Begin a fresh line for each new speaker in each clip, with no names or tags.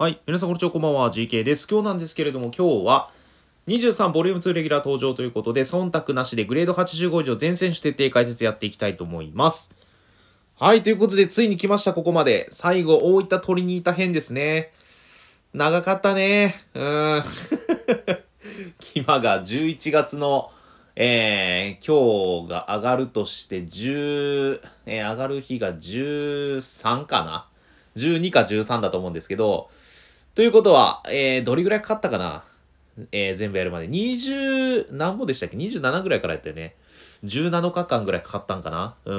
はい。皆さん、こんにちは。こんばんは。GK です。今日なんですけれども、今日は、23ボリューム2レギュラー登場ということで、忖度なしでグレード85以上全選手徹底解説やっていきたいと思います。はい。ということで、ついに来ました、ここまで。最後、大分取りにいた編ですね。長かったね。うーん。キ マが11月の、えー、今日が上がるとして10、えー、上がる日が13かな ?12 か13だと思うんですけど、ということは、えー、どれぐらいかかったかなえー、全部やるまで。20、何本でしたっけ ?27 ぐらいからやったよね。17日間ぐらいかかったんかなうん。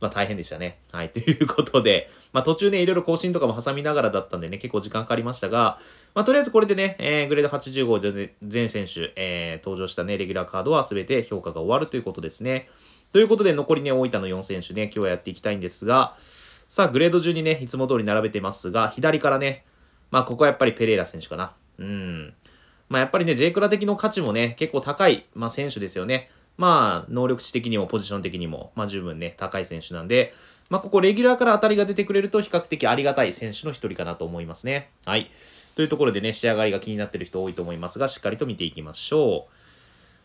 まあ大変でしたね。はい。ということで、まあ途中ね、いろいろ更新とかも挟みながらだったんでね、結構時間かかりましたが、まあとりあえずこれでね、えー、グレード85全選手、えー、登場したね、レギュラーカードは全て評価が終わるということですね。ということで、残りね、大分の4選手ね、今日はやっていきたいんですが、さあ、グレード順にね、いつも通り並べてますが、左からね、まあ、ここはやっぱりペレイラ選手かな。うん。まあ、やっぱりね、J クラ的の価値もね、結構高い、まあ、選手ですよね。まあ、能力値的にもポジション的にも、まあ、十分ね、高い選手なんで、まあ、ここレギュラーから当たりが出てくれると比較的ありがたい選手の一人かなと思いますね。はい。というところでね、仕上がりが気になってる人多いと思いますが、しっかりと見ていきましょう。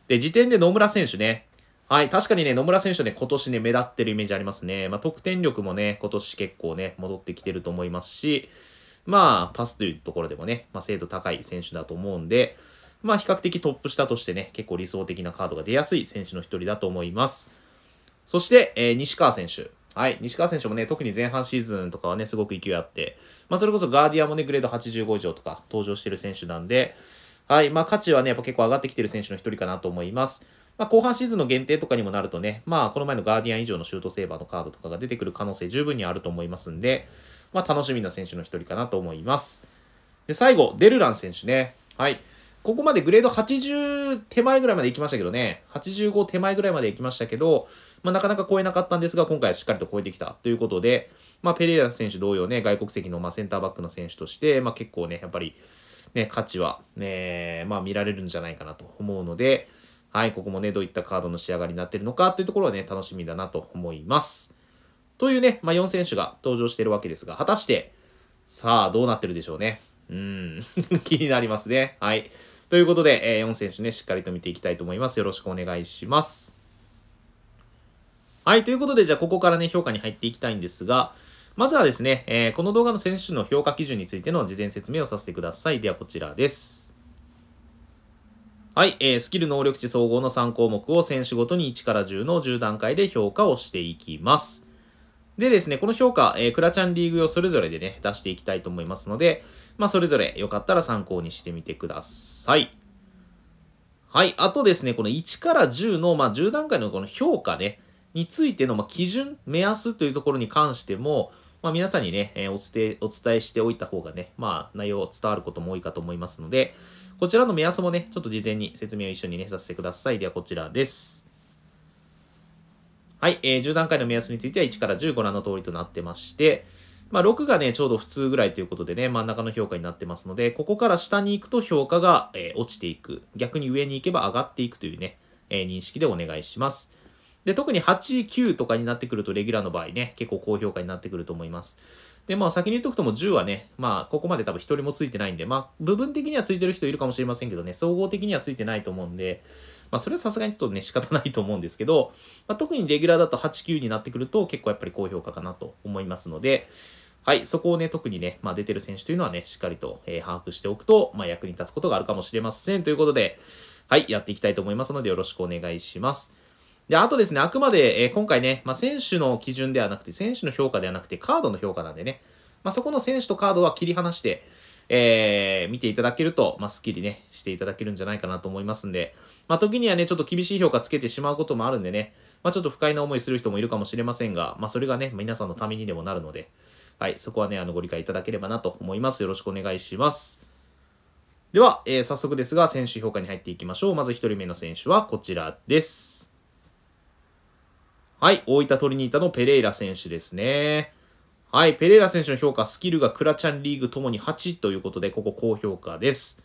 で、時点で野村選手ね。はい、確かにね、野村選手ね、今年ね、目立ってるイメージありますね。まあ、得点力もね、今年結構ね、戻ってきてると思いますし、まあ、パスというところでもね、まあ、精度高い選手だと思うんで、まあ、比較的トップ下としてね、結構理想的なカードが出やすい選手の一人だと思います。そして、えー、西川選手。はい。西川選手もね、特に前半シーズンとかはね、すごく勢いあって、まあ、それこそガーディアもね、グレード85以上とか登場してる選手なんで、はい。まあ、価値はね、やっぱ結構上がってきてる選手の一人かなと思います。まあ、後半シーズンの限定とかにもなるとね、まあ、この前のガーディアン以上のシュートセーバーのカードとかが出てくる可能性十分にあると思いますんで、まあ、楽しみな選手の一人かなと思います。で、最後、デルラン選手ね。はい。ここまでグレード80手前ぐらいまで行きましたけどね、85手前ぐらいまで行きましたけど、まあ、なかなか超えなかったんですが、今回はしっかりと超えてきたということで、まあ、ペレイラ選手同様ね、外国籍のまあセンターバックの選手として、まあ、結構ね、やっぱり、ね、価値は、ね、まあ、見られるんじゃないかなと思うので、はい、ここもね、どういったカードの仕上がりになってるのかというところはね、楽しみだなと思います。というね、まあ、4選手が登場しているわけですが、果たして、さあ、どうなってるでしょうね。うん、気になりますね。はい。ということで、えー、4選手ね、しっかりと見ていきたいと思います。よろしくお願いします。はい、ということで、じゃあここからね、評価に入っていきたいんですが、まずはですね、えー、この動画の選手の評価基準についての事前説明をさせてください。ではこちらです。はい、えー、スキル能力値総合の3項目を選手ごとに1から10の10段階で評価をしていきます。でですね、この評価、えー、クラチャンリーグ用それぞれでね、出していきたいと思いますので、まあ、それぞれよかったら参考にしてみてください。はい。あとですね、この1から10の、まあ、10段階のこの評価ね、についての、まあ、基準、目安というところに関しても、まあ、皆さんにね、えー、お伝え、お伝えしておいた方がね、まあ、内容を伝わることも多いかと思いますので、こちらの目安もね、ちょっと事前に説明を一緒にね、させてください。では、こちらです。はい、えー、10段階の目安については1から10ご覧の通りとなってまして、まあ、6がね、ちょうど普通ぐらいということでね、真ん中の評価になってますので、ここから下に行くと評価が、えー、落ちていく。逆に上に行けば上がっていくというね、えー、認識でお願いします。で、特に8、9とかになってくると、レギュラーの場合ね、結構高評価になってくると思います。で、まあ先に言っとくともう10はね、まあここまで多分1人もついてないんで、まあ部分的にはついてる人いるかもしれませんけどね、総合的にはついてないと思うんで、まあ、それはさすがにちょっとね、仕方ないと思うんですけど、まあ、特にレギュラーだと8、9になってくると、結構やっぱり高評価かなと思いますので、はい、そこをね、特にね、まあ、出てる選手というのはね、しっかりと、えー、把握しておくと、まあ、役に立つことがあるかもしれません。ということで、はい、やっていきたいと思いますので、よろしくお願いします。で、あとですね、あくまで、えー、今回ね、まあ、選手の基準ではなくて、選手の評価ではなくて、カードの評価なんでね、まあ、そこの選手とカードは切り離して、えー、見ていただけると、まあ、スッキリね、していただけるんじゃないかなと思いますんで、まあ、時にはね、ちょっと厳しい評価つけてしまうこともあるんでね、まあ、ちょっと不快な思いする人もいるかもしれませんが、まあ、それがね、皆さんのためにでもなるので、はい、そこはね、あの、ご理解いただければなと思います。よろしくお願いします。では、えー、早速ですが、選手評価に入っていきましょう。まず1人目の選手はこちらです。はい、大分トリニータのペレイラ選手ですね。はい、ペレイラ選手の評価、スキルがクラチャンリーグともに8ということで、ここ高評価です。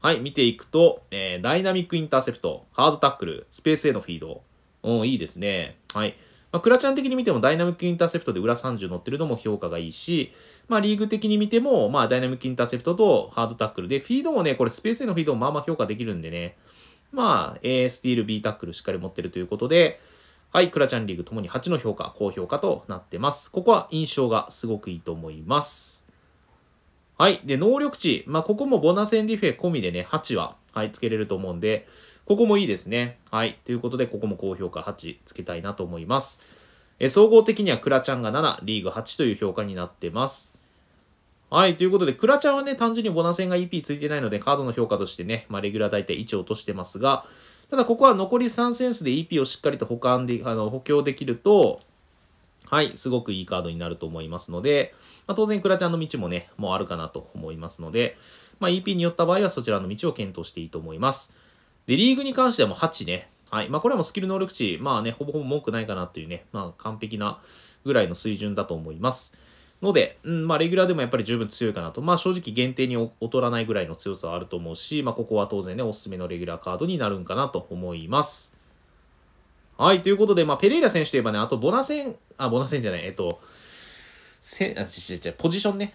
はい、見ていくと、えー、ダイナミックインターセプト、ハードタックル、スペースへのフィード。うん、いいですね。はい。まあ、クラチャン的に見てもダイナミックインターセプトで裏30乗ってるのも評価がいいし、まあ、リーグ的に見ても、まあ、ダイナミックインターセプトとハードタックルで、フィードもね、これスペースへのフィードもまあまあ評価できるんでね、まあ、A スティール、B タックルしっかり持ってるということで、はい、クラちゃんリーグともに8の評価、高評価となってます。ここは印象がすごくいいと思います。はい、で、能力値。まあ、ここもボナセンディフェ込みでね、8は、はい、つけれると思うんで、ここもいいですね。はい、ということで、ここも高評価8つけたいなと思います。え総合的にはクラちゃんが7、リーグ8という評価になってます。はい、ということで、クラちゃんはね、単純にボナセンが EP ついてないので、カードの評価としてね、まあ、レギュラー大体1を落としてますが、ただここは残り3センスで EP をしっかりと保管で、あの、補強できると、はい、すごくいいカードになると思いますので、まあ、当然、クラちゃんの道もね、もうあるかなと思いますので、まあ、EP によった場合はそちらの道を検討していいと思います。で、リーグに関してはもう8ね。はい。まあ、これはもうスキル能力値、まあね、ほぼほぼ文句ないかなというね、まあ、完璧なぐらいの水準だと思います。ので、うん、まあ、レギュラーでもやっぱり十分強いかなと。まあ、正直限定に劣らないぐらいの強さはあると思うし、まあ、ここは当然ね、おすすめのレギュラーカードになるんかなと思います。はい、ということで、まあ、ペレイラ選手といえばね、あとボナセン、あ、ボナセンじゃない、えっと、せあ、違う違う、ポジションね。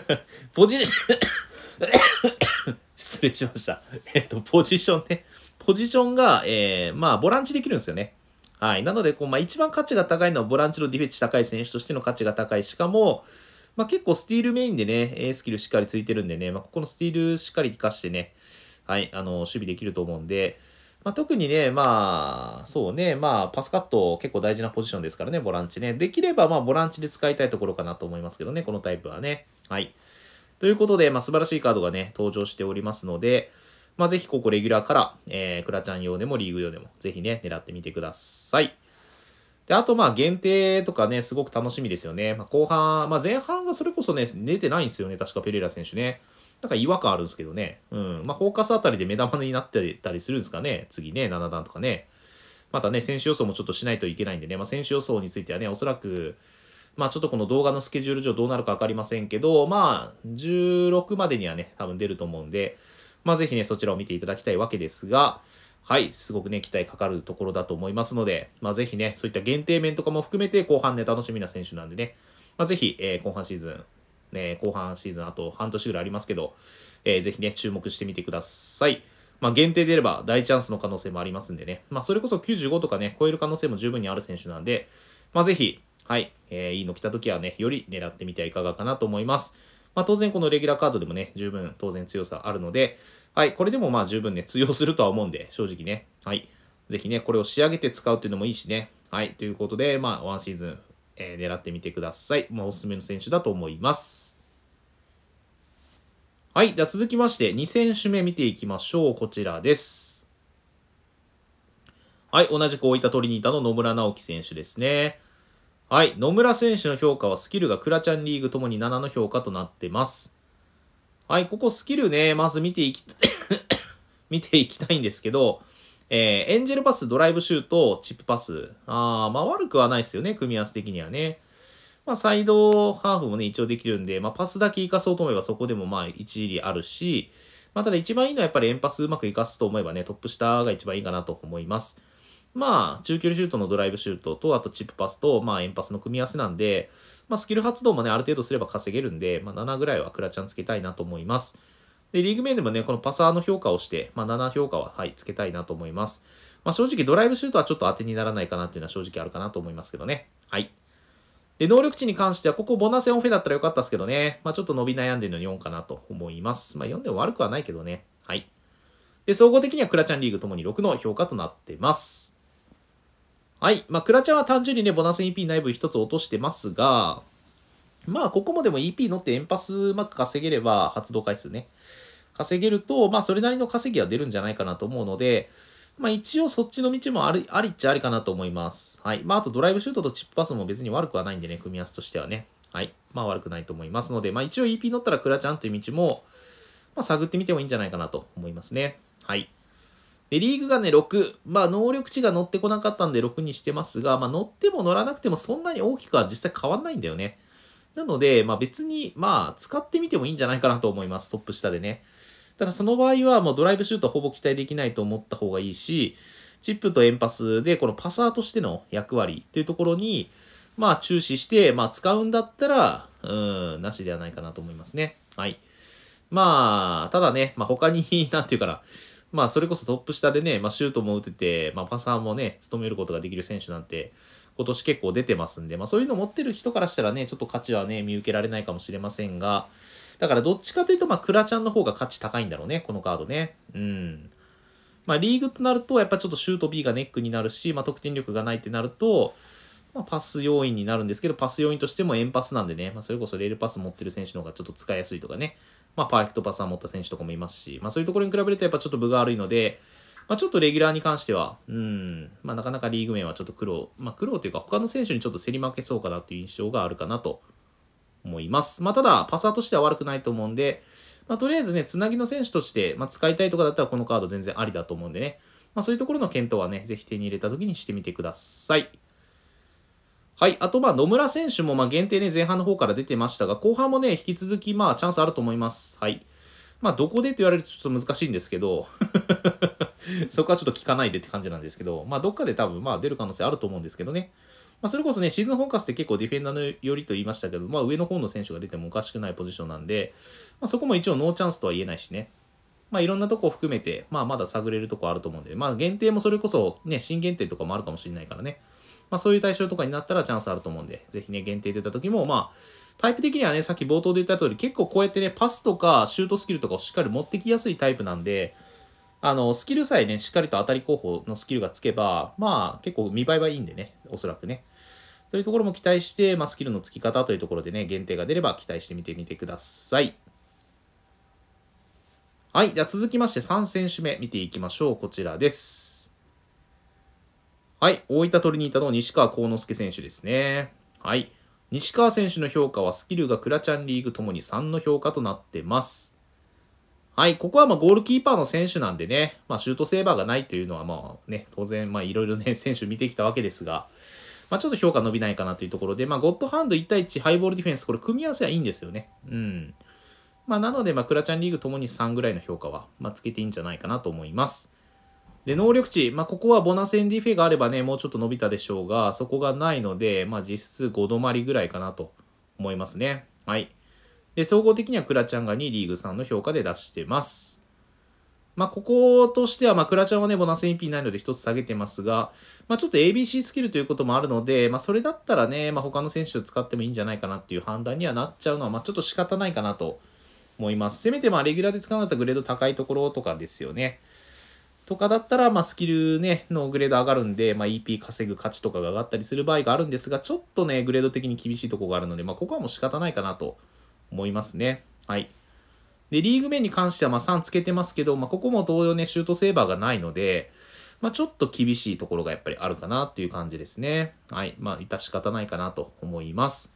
ポジション 失礼しました。えっと、ポジションね。ポジションが、えー、まあ、ボランチできるんですよね。はい。なので、こう、まあ、一番価値が高いのはボランチのディフェンス高い選手としての価値が高い。しかも、まあ、結構スティールメインでね、スキルしっかりついてるんでね、まあ、ここのスティールしっかり活かしてね、はい、あの、守備できると思うんで、まあ、特にね、まあ、そうね、まあ、パスカット結構大事なポジションですからね、ボランチね。できれば、まあ、ボランチで使いたいところかなと思いますけどね、このタイプはね。はい。ということで、まあ、素晴らしいカードがね、登場しておりますので、まあ、ぜひここレギュラーから、えー、クラちゃん用でもリーグ用でも、ぜひね、狙ってみてください。で、あと、まあ、限定とかね、すごく楽しみですよね。まあ、後半、まあ、前半がそれこそね、出てないんですよね、確かペレラ選手ね。なんか違和感あるんですけどね。うん。まあ、フォーカスあたりで目玉になってたりするんですかね。次ね、7段とかね。またね、選手予想もちょっとしないといけないんでね、まあ、選手予想についてはね、おそらく、まあ、ちょっとこの動画のスケジュール上どうなるか分かりませんけど、まあ、16までにはね、多分出ると思うんで、まあ、ぜひね、そちらを見ていただきたいわけですが、はい、すごくね、期待かかるところだと思いますので、まあ、ぜひね、そういった限定面とかも含めて、後半ね、楽しみな選手なんでね、まあ、ぜひ、えー、後半シーズン、ね、後半シーズンあと半年ぐらいありますけど、えー、ぜひね、注目してみてください。まあ、限定でれば大チャンスの可能性もありますんでね、まあ、それこそ95とかね、超える可能性も十分にある選手なんで、まあ、ぜひ、はい、えー、いいの来た時はね、より狙ってみてはいかがかなと思います。まあ、当然このレギュラーカードでもね、十分当然強さあるので、はい、これでもまあ十分ね、通用するとは思うんで、正直ね。はい。ぜひね、これを仕上げて使うっていうのもいいしね。はい、ということで、まあ、ワンシーズン、えー、狙ってみてください。まあ、おすすめの選手だと思います。はい、では続きまして、2選手目見ていきましょう。こちらです。はい、同じく大分トリニータの野村直樹選手ですね。はい、野村選手の評価はスキルがクラチャンリーグともに7の評価となってます。はい、ここスキルね、まず見ていき、見ていきたいんですけど、えー、エンジェルパス、ドライブシュート、チップパス。あー、まあ悪くはないですよね、組み合わせ的にはね。まあサイドハーフもね、一応できるんで、まあパスだけ活かそうと思えばそこでもまあ一理あるし、まあただ一番いいのはやっぱりエンパスうまく活かすと思えばね、トップ下が一番いいかなと思います。まあ、中距離シュートのドライブシュートと、あとチップパスと、まあ、ンパスの組み合わせなんで、まあ、スキル発動もね、ある程度すれば稼げるんで、まあ、7ぐらいはクラちゃんつけたいなと思います。で、リーグ面でもね、このパサーの評価をして、まあ、7評価は、はい、つけたいなと思います。まあ、正直、ドライブシュートはちょっと当てにならないかなっていうのは正直あるかなと思いますけどね。はい。で、能力値に関しては、ここボナセオフェだったらよかったですけどね。まあ、ちょっと伸び悩んでるのに4かなと思います。まあ、4でも悪くはないけどね。はい。で、総合的にはクラチャンリーグともに6の評価となってます。はい。まあ、クラちゃんは単純にね、ボナス EP 内部一つ落としてますが、まあ、ここもでも EP 乗ってエンパスうまく稼げれば、発動回数ね、稼げると、まあ、それなりの稼ぎは出るんじゃないかなと思うので、まあ、一応そっちの道もありありっちゃありかなと思います。はい。まあ、あとドライブシュートとチップパスも別に悪くはないんでね、組み合わせとしてはね。はい。まあ、悪くないと思いますので、まあ、一応 EP 乗ったらクラちゃんという道も、まあ、探ってみてもいいんじゃないかなと思いますね。はい。で、リーグがね、6。まあ、能力値が乗ってこなかったんで6にしてますが、まあ、乗っても乗らなくてもそんなに大きくは実際変わんないんだよね。なので、まあ、別に、まあ、使ってみてもいいんじゃないかなと思います。トップ下でね。ただ、その場合は、もうドライブシュートはほぼ期待できないと思った方がいいし、チップとエンパスで、このパサーとしての役割というところに、まあ、注視して、まあ、使うんだったら、うん、なしではないかなと思いますね。はい。まあ、ただね、まあ、他に、なんていうかな、まあ、それこそトップ下でね、まあ、シュートも打てて、まあ、パサーもね、務めることができる選手なんて、今年結構出てますんで、まあ、そういうの持ってる人からしたらね、ちょっと価値はね、見受けられないかもしれませんが、だからどっちかというと、まあ、クラちゃんの方が価値高いんだろうね、このカードね。うん。まあ、リーグとなると、やっぱちょっとシュート B がネックになるし、まあ、得点力がないってなると、まあ、パス要因になるんですけど、パス要因としても円パスなんでね、まあ、それこそレールパス持ってる選手の方がちょっと使いやすいとかね、まあ、パーフェクトパスは持った選手とかもいますし、まあ、そういうところに比べるとやっぱちょっと分が悪いので、まあ、ちょっとレギュラーに関しては、うん、まあ、なかなかリーグ面はちょっと苦労、まあ、苦労というか、他の選手にちょっと競り負けそうかなという印象があるかなと思います。まあ、ただ、パサーとしては悪くないと思うんで、まあ、とりあえずね、つなぎの選手として、まあ、使いたいとかだったらこのカード全然ありだと思うんでね、まあ、そういうところの検討はね、ぜひ手に入れた時にしてみてください。はい。あと、ま野村選手も、ま限定ね、前半の方から出てましたが、後半もね、引き続き、まあ、チャンスあると思います。はい。まあ、どこでと言われるとちょっと難しいんですけど そこはちょっと聞かないでって感じなんですけど、まあ、どっかで多分、まあ、出る可能性あると思うんですけどね。まあ、それこそね、シーズンフォーカスって結構ディフェンダーの寄りと言いましたけど、まあ、上の方の選手が出てもおかしくないポジションなんで、まあ、そこも一応ノーチャンスとは言えないしね。まあ、いろんなとこを含めて、まあ、まだ探れるとこあると思うんで、まあ、限定もそれこそ、ね、新限定とかもあるかもしれないからね。まあ、そういう対象とかになったらチャンスあると思うんで、ぜひね、限定出た時も、まあ、タイプ的にはね、さっき冒頭で言った通り、結構こうやってね、パスとかシュートスキルとかをしっかり持ってきやすいタイプなんで、あの、スキルさえね、しっかりと当たり候補のスキルがつけば、まあ、結構見栄えはいいんでね、おそらくね。というところも期待して、まあ、スキルのつき方というところでね、限定が出れば期待してみてみてください。はい。じゃあ続きまして3選手目見ていきましょう。こちらです。はい、大分トリニータの西川幸之助選手ですね。はい。西川選手の評価はスキルがクラチャンリーグともに3の評価となってます。はい、ここはまゴールキーパーの選手なんでね、まあ、シュートセーバーがないというのはまあね、当然まあいろいろね、選手見てきたわけですが、まあ、ちょっと評価伸びないかなというところで、まあ、ゴッドハンド1対1ハイボールディフェンス、これ組み合わせはいいんですよね。うん。まあ、なので、まあ、クラチャンリーグともに3ぐらいの評価は、まつけていいんじゃないかなと思います。で能力値、まあ、ここはボナセンディフェがあればね、もうちょっと伸びたでしょうが、そこがないので、まあ、実質5止まりぐらいかなと思いますね。はい。で、総合的にはクラちゃんが2リーグ3の評価で出してます。まあ、こことしては、まあ、クラちゃんはね、ボナセンピンないので1つ下げてますが、まあ、ちょっと ABC スキルということもあるので、まあ、それだったらね、まあ、他の選手を使ってもいいんじゃないかなっていう判断にはなっちゃうのは、まあ、ちょっと仕方ないかなと思います。せめて、まあ、レギュラーで使うんだったらグレード高いところとかですよね。とかだったら、まあ、スキル、ね、のグレード上がるんで、まあ、EP 稼ぐ価値とかが上がったりする場合があるんですが、ちょっとね、グレード的に厳しいとこがあるので、まあ、ここはもう仕方ないかなと思いますね。はい。で、リーグ面に関しては、まあ、3つけてますけど、まあ、ここも同様ね、シュートセーバーがないので、まあ、ちょっと厳しいところがやっぱりあるかなっていう感じですね。はい。まあ、いた仕方ないかなと思います。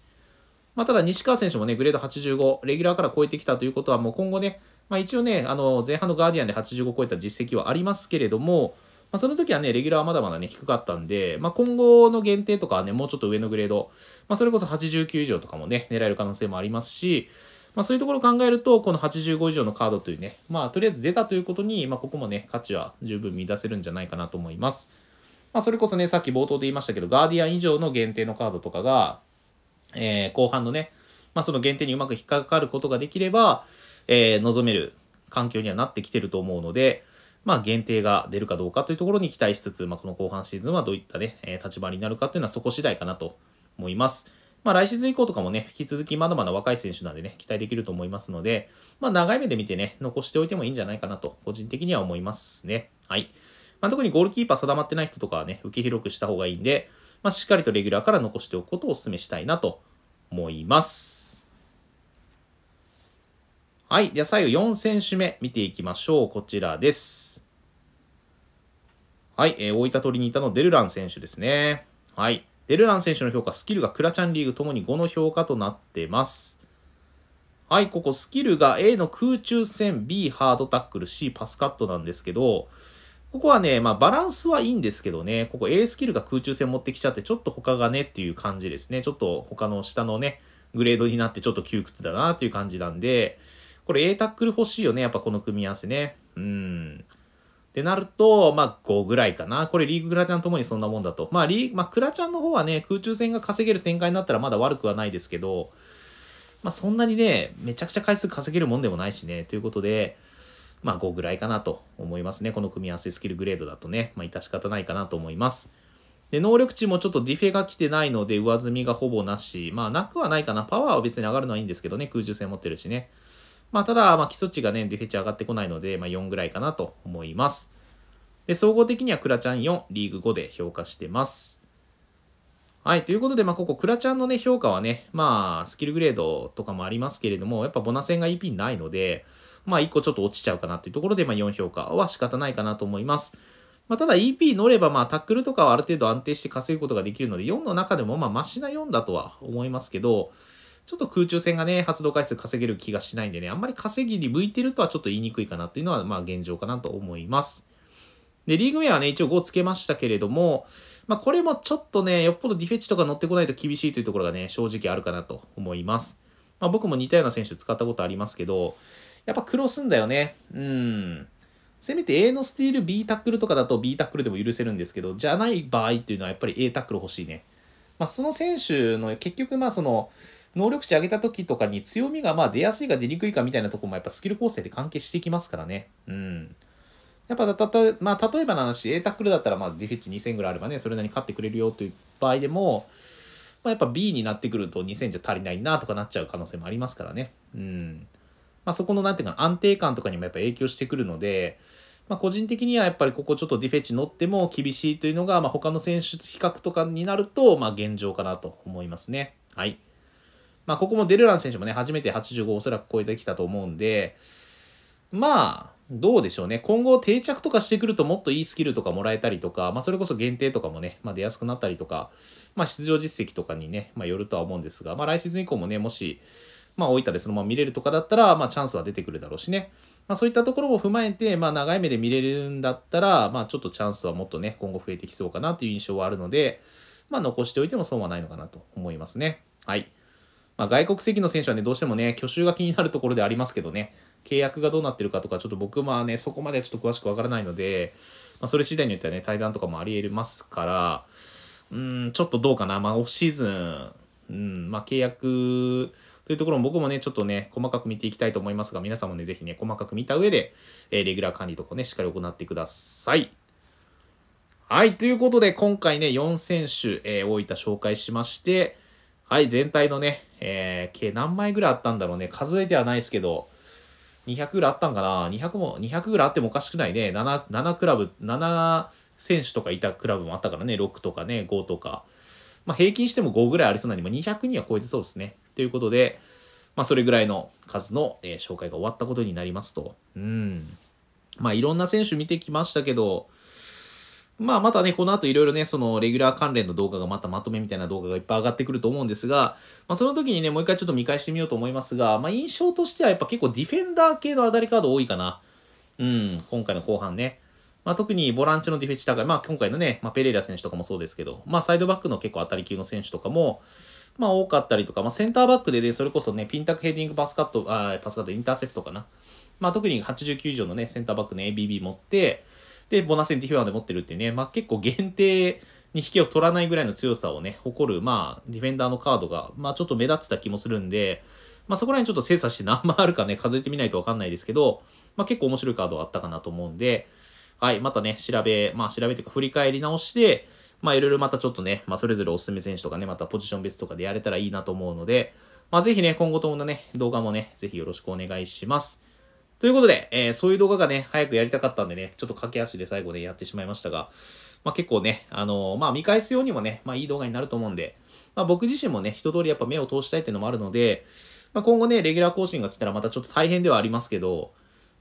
まあ、ただ、西川選手もね、グレード85、レギュラーから超えてきたということは、もう今後ね、まあ、一応ね、あの前半のガーディアンで85超えた実績はありますけれども、まあ、その時はね、レギュラーはまだまだね、低かったんで、まあ、今後の限定とかはね、もうちょっと上のグレード、まあ、それこそ89以上とかもね、狙える可能性もありますし、まあ、そういうところを考えると、この85以上のカードというね、まあ、とりあえず出たということに、まあ、ここもね、価値は十分見出せるんじゃないかなと思います。まあ、それこそね、さっき冒頭で言いましたけど、ガーディアン以上の限定のカードとかが、えー、後半のね、まあ、その限定にうまく引っかかることができれば、えー、望める環境にはなってきてると思うので、まあ、限定が出るかどうかというところに期待しつつ、まあ、この後半シーズンはどういったね、えー、立場になるかというのはそこ次第かなと思います。まあ、来シーズン以降とかもね、引き続きまだまだ若い選手なんでね、期待できると思いますので、まあ、長い目で見てね、残しておいてもいいんじゃないかなと、個人的には思いますね。はい。まあ、特にゴールキーパー定まってない人とかはね、受け広くした方がいいんで、まあ、しっかりとレギュラーから残しておくことをお勧めしたいなと思います。はい。では最後4選手目見ていきましょう。こちらです。はい。えー、大分りに行ったのデルラン選手ですね。はい。デルラン選手の評価、スキルがクラチャンリーグともに5の評価となってます。はい、ここスキルが A の空中戦、B ハードタックル、C パスカットなんですけど、ここはね、まあバランスはいいんですけどね、ここ A スキルが空中戦持ってきちゃって、ちょっと他がねっていう感じですね。ちょっと他の下のね、グレードになってちょっと窮屈だなっていう感じなんで、これ A タックル欲しいよね、やっぱこの組み合わせね。うん。ってなると、まあ5ぐらいかな。これリーグクラちゃんともにそんなもんだと。まあリーグ、まあクラちゃんの方はね、空中戦が稼げる展開になったらまだ悪くはないですけど、まあそんなにね、めちゃくちゃ回数稼げるもんでもないしね、ということで、まあ5ぐらいかなと思いますね。この組み合わせスキルグレードだとね、まあ致し方ないかなと思います。で、能力値もちょっとディフェが来てないので上積みがほぼなし、まあなくはないかな。パワーは別に上がるのはいいんですけどね、空中戦持ってるしね。まあ、ただ、まあ、基礎値がね、ディフェチ上がってこないので、まあ、4ぐらいかなと思います。で、総合的にはクラちゃん4、リーグ5で評価してます。はい、ということで、まあ、ここ、クラちゃんのね、評価はね、まあ、スキルグレードとかもありますけれども、やっぱボナセンが EP ないので、まあ、1個ちょっと落ちちゃうかなというところで、まあ、4評価は仕方ないかなと思います。まあ、ただ EP 乗れば、まあ、タックルとかはある程度安定して稼ぐことができるので、4の中でも、まあ、マシな4だとは思いますけど、ちょっと空中戦がね、発動回数稼げる気がしないんでね、あんまり稼ぎに向いてるとはちょっと言いにくいかなというのは、まあ現状かなと思います。で、リーグ名はね、一応5つけましたけれども、まあこれもちょっとね、よっぽどディフェッチとか乗ってこないと厳しいというところがね、正直あるかなと思います。まあ僕も似たような選手使ったことありますけど、やっぱ苦労すんだよね。うん。せめて A のスティール、B タックルとかだと B タックルでも許せるんですけど、じゃない場合っていうのはやっぱり A タックル欲しいね。まあ、その選手の結局、まあその、能力値上げた時とかに強みがまあ出やすいか出にくいかみたいなとこもやっぱスキル構成で関係してきますからね。うん。やっぱたと、まあ、例えばの話、A タックルだったら、まあ、ディフェッチ2000ぐらいあればね、それなりに勝ってくれるよという場合でも、まあ、やっぱ B になってくると2000じゃ足りないなとかなっちゃう可能性もありますからね。うん。まあ、そこの、なんていうか安定感とかにもやっぱ影響してくるので、まあ、個人的にはやっぱりここちょっとディフェッチ乗っても厳しいというのが、まあ、他の選手と比較とかになると、まあ、現状かなと思いますね。はい。まあ、ここもデルラン選手もね、初めて85おそらく超えてきたと思うんで、まあ、どうでしょうね。今後定着とかしてくるともっといいスキルとかもらえたりとか、まあ、それこそ限定とかもね、まあ、出やすくなったりとか、まあ、出場実績とかにね、まあ、よるとは思うんですが、まあ、来シーズン以降もね、もし、まあ、大分でそのまま見れるとかだったら、まあ、チャンスは出てくるだろうしね。まあ、そういったところも踏まえて、まあ、長い目で見れるんだったら、まあ、ちょっとチャンスはもっとね、今後増えてきそうかなという印象はあるので、まあ、残しておいても損はないのかなと思いますね。はい。まあ、外国籍の選手はね、どうしてもね、去就が気になるところでありますけどね、契約がどうなってるかとか、ちょっと僕もね、そこまでちょっと詳しくわからないので、まあ、それ次第によってはね、対談とかもあり得ますから、うん、ちょっとどうかな、まあ、オフシーズン、うん、まあ、契約というところも僕もね、ちょっとね、細かく見ていきたいと思いますが、皆さんもね、ぜひね、細かく見た上で、えー、レギュラー管理とかね、しっかり行ってください。はい、ということで、今回ね、4選手、えー、大分紹介しまして、はい、全体のね、えー、計何枚ぐらいあったんだろうね。数えてはないですけど、200ぐらいあったんかな ?200 も、200ぐらいあってもおかしくないね。7、7クラブ、7選手とかいたクラブもあったからね。6とかね、5とか。まあ、平均しても5ぐらいありそうなに、まあ、200には超えてそうですね。ということで、まあ、それぐらいの数の、えー、紹介が終わったことになりますと。うん。まあ、いろんな選手見てきましたけど、まあまたね、この後いろいろね、そのレギュラー関連の動画がまたまとめみたいな動画がいっぱい上がってくると思うんですが、まあその時にね、もう一回ちょっと見返してみようと思いますが、まあ印象としてはやっぱ結構ディフェンダー系の当たりカード多いかな。うん、今回の後半ね。まあ特にボランチのディフェンス高い、まあ今回のね、まあペレイラ選手とかもそうですけど、まあサイドバックの結構当たり級の選手とかも、まあ多かったりとか、まあセンターバックでね、それこそね、ピンタクヘディングパスカット、あパスカットインターセプトかな。まあ特に89以上のね、センターバックの ABB 持って、で、ボナセンティフィアで持ってるってね、まあ結構限定に引けを取らないぐらいの強さをね、誇る、まあ、ディフェンダーのカードが、まあちょっと目立ってた気もするんで、まあそこら辺ちょっと精査して 何枚あるかね、数えてみないとわかんないですけど、まあ結構面白いカードがあったかなと思うんで、はい、またね、調べ、まあ調べというか振り返り直して、まあいろいろまたちょっとね、まあそれぞれおすすめ選手とかね、またポジション別とかでやれたらいいなと思うので、まあぜひね、今後ともね、動画もね、ぜひよろしくお願いします。ということで、えー、そういう動画がね、早くやりたかったんでね、ちょっと駆け足で最後ね、やってしまいましたが、まあ、結構ね、あのー、まあ、見返すようにもね、まあ、いい動画になると思うんで、まあ、僕自身もね、一通りやっぱ目を通したいっていうのもあるので、まあ、今後ね、レギュラー更新が来たらまたちょっと大変ではありますけど、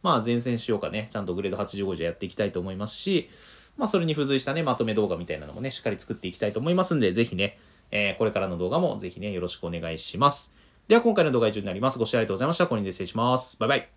まあ、前線しようかね、ちゃんとグレード85じゃやっていきたいと思いますし、まあ、それに付随したね、まとめ動画みたいなのもね、しっかり作っていきたいと思いますんで、ぜひね、えー、これからの動画もぜひね、よろしくお願いします。では、今回の動画は以上になります。ご視聴ありがとうございました。これにで失礼します。バイバイ。